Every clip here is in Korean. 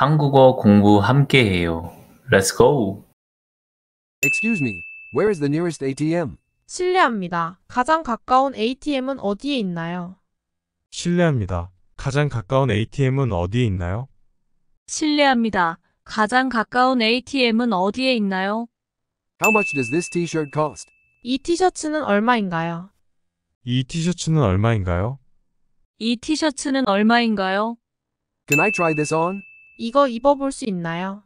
한국어 공부 함께 해요. Let's go. Excuse me. Where is the nearest ATM? 실례합니다. 가장 가까운 ATM은 어디에 있나요? 실례합니다. 가장 가까운 ATM은 어디에 있나요? 실례합니다. 가장 가까운 ATM은 어디에 있나요? How much does this t-shirt cost? 이 티셔츠는 얼마인가요? 이 티셔츠는 얼마인가요? 이 티셔츠는 얼마인가요? Can I try this on? 이거 입어볼 수 있나요?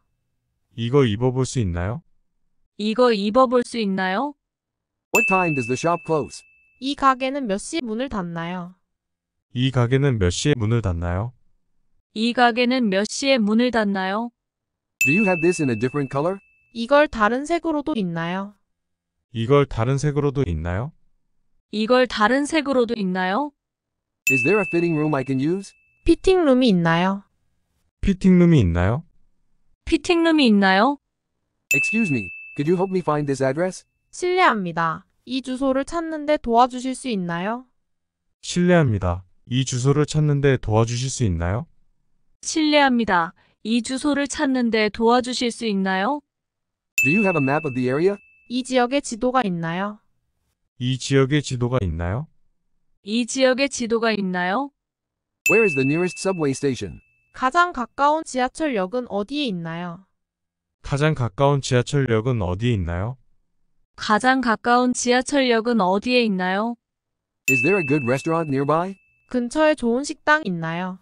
이거 입어볼 수 있나요? 이거 입어볼 수 있나요? What time does the shop close? 이 가게는 몇 시에 문을 닫나요? 이 가게는 몇 시에 문을 닫나요? 이 가게는 몇 시에 문을 닫나요? Do you have this in a different color? 이걸 다른 색으로도 있나요? 이걸 다른 색으로도 있나요? 이걸 다른 색으로도 있나요? Is there a fitting room I can use? 피팅룸이 있나요? 피팅룸이 있나요? 피팅룸이 있나요? Excuse me, could you help me find this address? 실례합니다. 이 주소를 찾는데 도와주실 수 있나요? 실례합니다. 이 주소를 찾는데 도와주실 수 있나요? 실례합니다. 이 주소를 찾는데 도와주실 수 있나요? Do you have a map of the area? 이 지역에 지도가 있나요? 이 지역에 지도가 있나요? 이 지역에 지도가 있나요? Where is the nearest subway station? 가장 가까운 지하철역은 어디에 있나요? 가장 가까운 지하철역은 어디에 있나요? 가장 가까운 지하철역은 어디에 있나요? Is there a good restaurant nearby? 근처에 좋은 식당 있나요?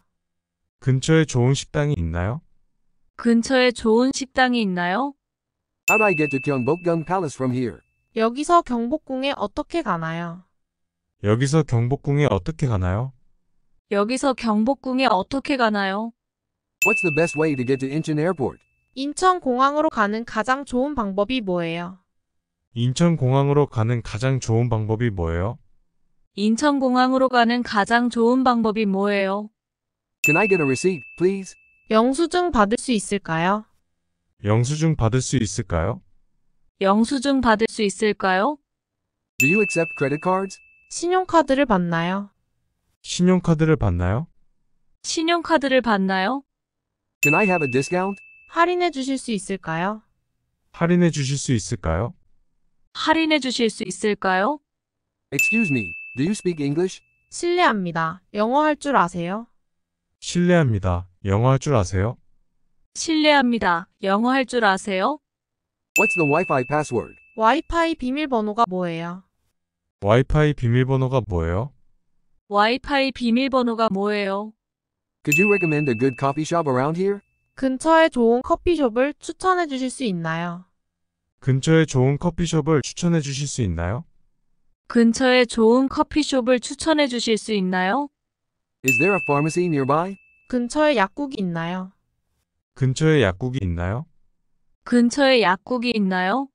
근처에 좋은 식당이 있나요? 근처에 좋은 식당이 있나요? How do I get to Gyeongbokgung Palace from here? 여기서 경복궁에 어떻게 가나요? 여기서 경복궁에 어떻게 가나요? 여기서 경복궁에 어떻게 가나요? What's the best way to get to Incheon Airport? 인천공항으로 가는 가장 좋은 방법이 뭐예요? 인천공항으로 가는 가장 좋은 방법이 뭐예요? 인천공항으로 가는 가장 좋은 방법이 뭐예요? Can I get a receipt, please? 영수증 받을 수 있을까요? 영수증 받을 수 있을까요? 영수증 받을 수 있을까요? Do you accept credit cards? 신용카드를 받나요? 신용카드를 받나요? 신용카드를 받나요? Can I have a discount? 할인해 주실 수 있을까요? 할인해 주실 수 있을까요? 할인해 주실 수 있을까요? Excuse me, do you speak English? 실례합니다. 영어 할 줄 아세요? 실례합니다. 영어 할 줄 아세요? 실례합니다. 영어 할 줄 아세요? What's the Wi-Fi password? 와이파이 비밀번호가 뭐예요? 와이파이 비밀번호가 뭐예요? 와이파이 비밀번호가 뭐예요? Could you recommend a good coffee shop around here? 근처에 좋은 커피숍을 추천해 주실 수 있나요? 근처에 좋은 커피숍을 추천해 주실 수 있나요? 근처에 좋은 커피숍을 추천해 주실 수 있나요? Is there a pharmacy nearby? 근처에 약국이 있나요? 근처에 약국이 있나요? 근처에 약국이 있나요?